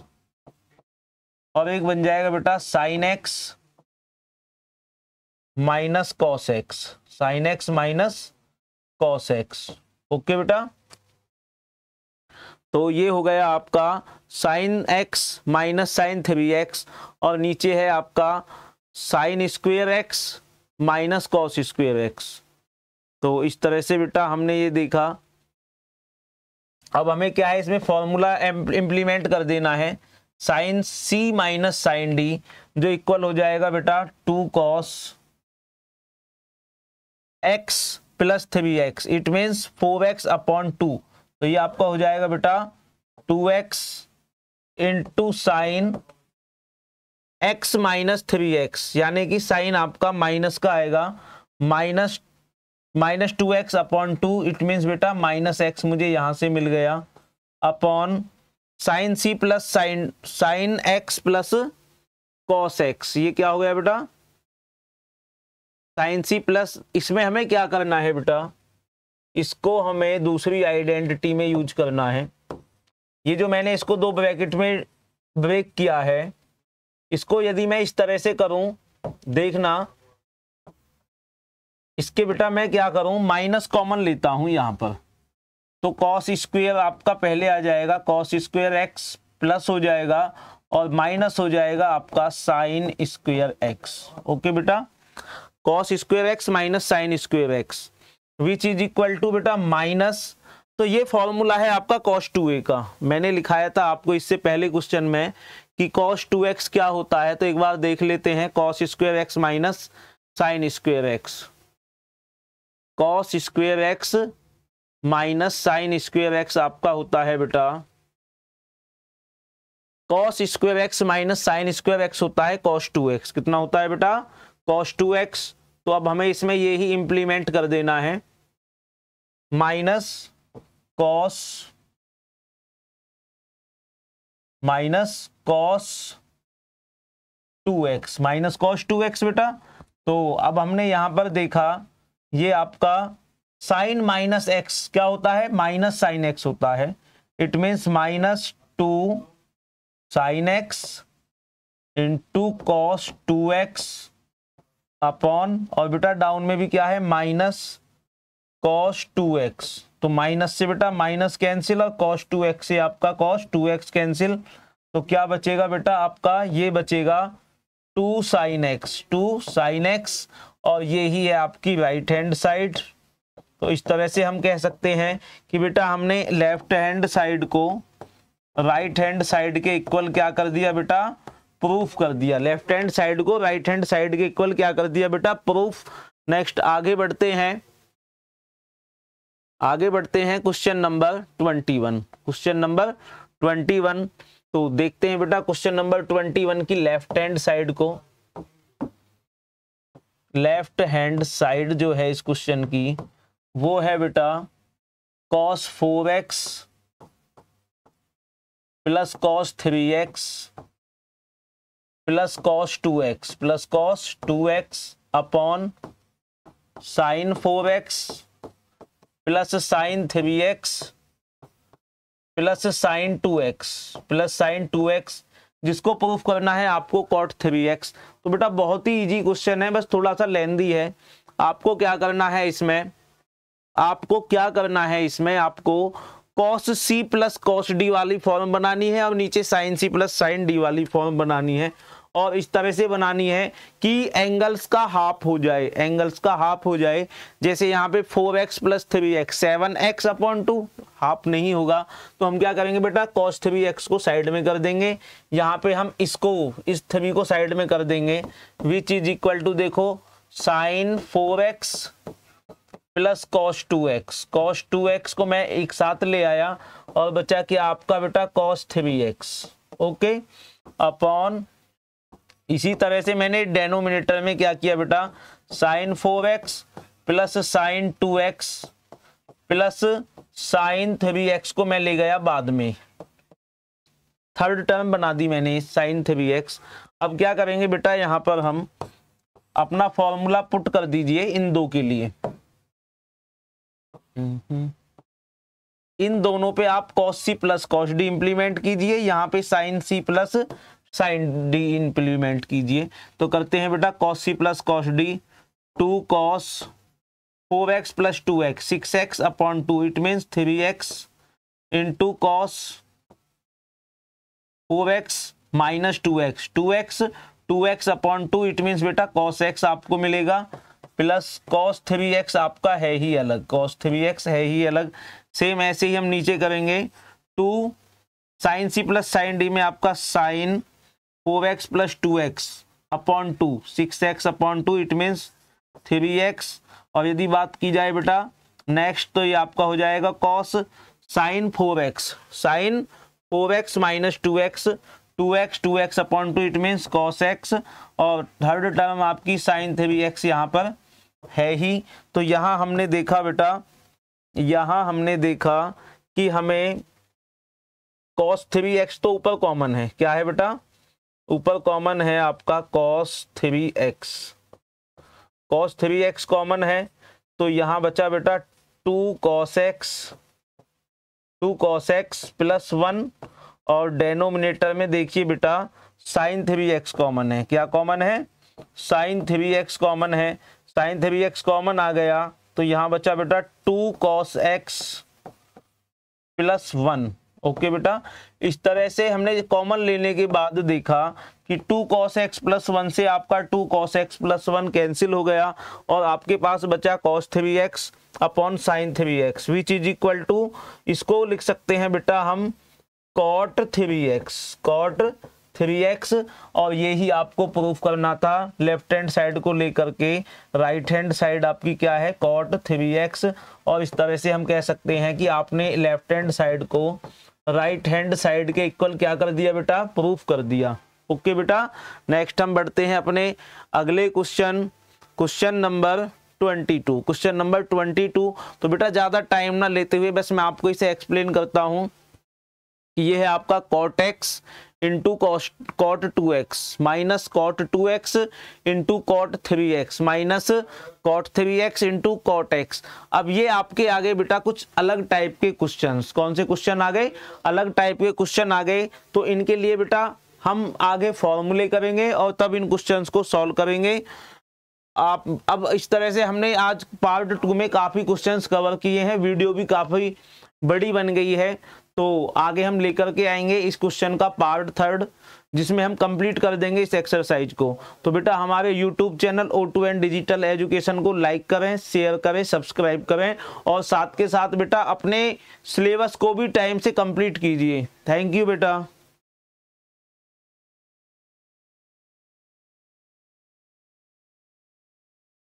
अब एक बन जाएगा बेटा sine x minus cos x sine x minus cos x okay बेटा तो ये हो गया आपका sine x minus sine three x और नीचे है आपका sine square x minus cos square x तो इस तरह से बेटा हमने ये देखा अब हमें क्या है इसमें फॉर्मूला इम्प्लीमेंट कर देना है sine C minus sine D जो इक्वल हो जाएगा बेटा two cos x plus three x it means four x upon two तो ये आपका हो जाएगा बेटा two x into sine x minus three x यानी कि साइन आपका माइनस का आएगा minus minus two x upon two it means बेटा माइनस एक्स मुझे यहाँ से मिल गया upon sine C plus sine sine x plus cos x ये क्या हो गया बेटा साइन सी प्लस इसमें हमें क्या करना है बेटा इसको हमें दूसरी आइडेंटिटी में यूज करना है ये जो मैंने इसको दो ब्रैकेट में ब्रेक किया है इसको यदि मैं इस तरह से करूं देखना इसके बेटा मैं क्या करूं माइनस कॉमन लेता हूं यहां पर तो कॉस स्क्वेयर आपका पहले आ जाएगा कॉस स्क्वेयर एक्स प्लस हो जाएगा और माइनस हो जाएगा आपका साइन स्क्वेयर एक्स ओके बेटा cos square x minus sine square x which is equal to बेटा माइनस तो ये फॉर्मूला है आपका कॉस टू ए का मैंने लिखाया था आपको इससे पहले क्वेश्चन में कि कॉस टू एक्स क्या होता है तो एक बार देख लेते हैं cos square x minus sine square x cos square x minus sine square x आपका होता है बेटा cos square x minus sine square x होता है कॉस टू एक्स कितना होता है बेटा कॉस टू एक्स तो अब हमें इसमें ये ही इंप्लीमेंट कर देना है minus cos minus cos two x minus cos two x बेटा तो अब हमने यहां पर देखा ये आपका साइन माइनस एक्स क्या होता है माइनस साइन एक्स होता है it means minus two sine x into cos two x upon और बेटा डाउन में भी क्या है माइनस कॉस टू एक्स तो माइनस से बेटा माइनस कैंसिल और कॉस टू एक्स से आपका कॉस टू एक्स कैंसिल तो क्या बचेगा बेटा आपका ये बचेगा two sine x two sine x और ये ही है आपकी राइट हैंड साइड तो इस तरह से हम कह सकते हैं कि बेटा हमने लेफ्ट हैंड साइड को राइट हैंड साइड के इक्वल क्या कर दिया बेटा प्रूफ कर दिया लेफ्ट हैंड साइड को राइट हैंड साइड के इक्वल क्या कर दिया बेटा प्रूफ नेक्स्ट आगे बढ़ते हैं आगे बढ़ते हैं question number twenty one question number twenty one तो देखते हैं बेटा क्वेश्चन नंबर ट्वेंटी वन की लेफ्ट हैंड साइड को लेफ्ट हैंड साइड जो है इस क्वेश्चन की वो है बेटा cos four x plus cos three x plus cos two x plus cos two x upon sine four x plus sine three x plus sine two x plus sine two x जिसको proof करना है आपको cot three x तो बेटा बहुत ही easy question है बस थोड़ा सा लेंदी है आपको क्या करना है इसमें आपको क्या करना है इसमें आपको cos C plus cos D वाली फॉर्म बनानी है और नीचे sine C plus sine D वाली फॉर्म बनानी है और इस तरह से बनानी है कि एंगल्स का हाफ हो जाए एंगल्स का हाफ हो जाए जैसे यहाँ पे four x plus three x seven x upon two half नहीं होगा तो हम क्या करेंगे बेटा कॉस थ्री एक्स को साइड में कर देंगे यहाँ पे हम इसको इस थ्री को साइड में कर देंगे विच इज इक्वल टू देखो sine four x plus cos two x cos two x को मैं एक साथ ले आया और बचा कि आपका बेटा cos three x okay upon इसी तरह से मैंने डेनोमिनेटर में क्या किया बेटा sine four x plus sine two x plus sine three x को मैं ले गया बाद में थर्ड टर्म बना दी मैंने साइन थ्री एक्स अब क्या करेंगे बेटा यहाँ पर हम अपना फॉर्मूला पुट कर दीजिए इन दो के लिए इन दोनों पे आप cos C plus cos D implement कीजिए यहाँ पे sine C plus sine D implement कीजिए तो करते हैं बेटा cos C plus cos D two cos four x plus two x six x upon two it means three x in to cos four x minus two x two x two x upon two it means बेटा cos x आपको मिलेगा plus cos three x आपका है ही अलग cos three x है ही अलग same ऐसे ही हम नीचे करेंगे two sine C plus sine D में आपका sine four x plus two x upon two six x upon two it means three x और यदि बात की जाए बेटा नेक्स्ट तो ये आपका हो जाएगा cos sine four x sine four x minus two x two x two x upon two it means cos x और थर्ड टर्म आपकी साइन थ्री एक्स यहाँ पर है ही तो यहाँ हमने देखा बेटा यहाँ हमने देखा कि हमें कॉस थ्री एक्स तो ऊपर कॉमन है क्या है बेटा ऊपर कॉमन है आपका cos three x cos three x common है तो यहाँ बचा बेटा two cos x two cos x plus one और डेनोमिनेटर में देखिए बेटा साइन थ्री एक्स कॉमन है क्या कॉमन है साइन थ्री एक्स कॉमन है साइन थ्री एक्स कॉमन आ गया तो यहाँ बचा बेटा two cos x plus one okay बेटा इस तरह से हमने कॉमन लेने के बाद देखा कि two cos x plus one से आपका two cos x plus one cancel हो गया और आपके पास बचा cos three x upon sine three x which is equal to इसको लिख सकते हैं बेटा हम cot three x cot three x और यही आपको प्रूफ करना था लेफ्ट हैंड साइड को लेकर के राइट हैंड साइड आपकी क्या है कॉट थ्री एक्स और इस तरह से हम कह सकते हैं कि आपने लेफ्ट हैंड साइड को राइट हैंड साइड के इक्वल क्या कर दिया बेटा प्रूफ कर दिया ओके okay बेटा नेक्स्ट हम बढ़ते हैं अपने अगले question question number twenty two question number twenty two तो बेटा ज़्यादा टाइम ना लेते हुए बस मैं आपको इसे एक्सप्लेन करता हूँ ये है आपका cot x into cot two x minus cot two x into cot three x minus cot three x into cot x अब ये आपके आगे बेटा कुछ अलग टाइप के क्वेश्चन कौन से क्वेश्चन आ गए अलग टाइप के क्वेश्चन आ गए तो इनके लिए बेटा हम आगे फॉर्मूले करेंगे और तब इन क्वेश्चंस को सॉल्व करेंगे आप अब इस तरह से हमने आज पार्ट टू में काफ़ी क्वेश्चंस कवर किए हैं वीडियो भी काफ़ी बड़ी बन गई है तो आगे हम लेकर के आएंगे इस क्वेश्चन का पार्ट थर्ड जिसमें हम कंप्लीट कर देंगे इस एक्सरसाइज को तो बेटा हमारे YouTube channel O two N digital education को लाइक करें शेयर करें सब्सक्राइब करें और साथ के साथ बेटा अपने सिलेबस को भी टाइम से कंप्लीट कीजिए थैंक यू बेटा